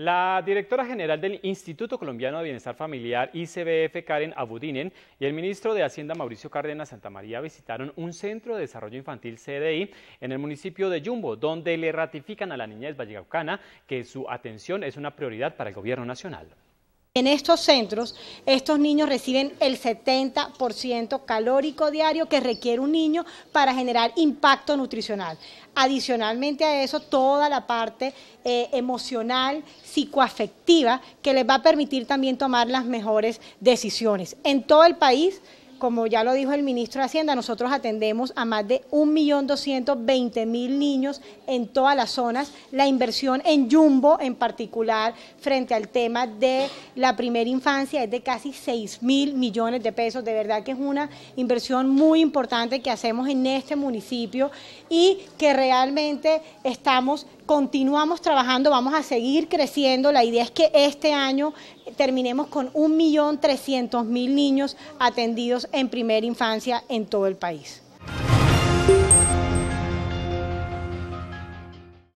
La directora general del Instituto Colombiano de Bienestar Familiar, ICBF, Karen Abudinen, y el ministro de Hacienda, Mauricio Cárdenas María, visitaron un centro de desarrollo infantil CDI en el municipio de Yumbo, donde le ratifican a la niñez vallecaucana que su atención es una prioridad para el gobierno nacional. En estos centros, estos niños reciben el 70% calórico diario que requiere un niño para generar impacto nutricional. Adicionalmente a eso, toda la parte eh, emocional, psicoafectiva, que les va a permitir también tomar las mejores decisiones. En todo el país como ya lo dijo el ministro de Hacienda, nosotros atendemos a más de 1.220.000 niños en todas las zonas. La inversión en Jumbo en particular frente al tema de la primera infancia es de casi 6.000 millones de pesos. De verdad que es una inversión muy importante que hacemos en este municipio y que realmente estamos continuamos trabajando, vamos a seguir creciendo. La idea es que este año terminemos con 1.300.000 niños atendidos en primera infancia en todo el país.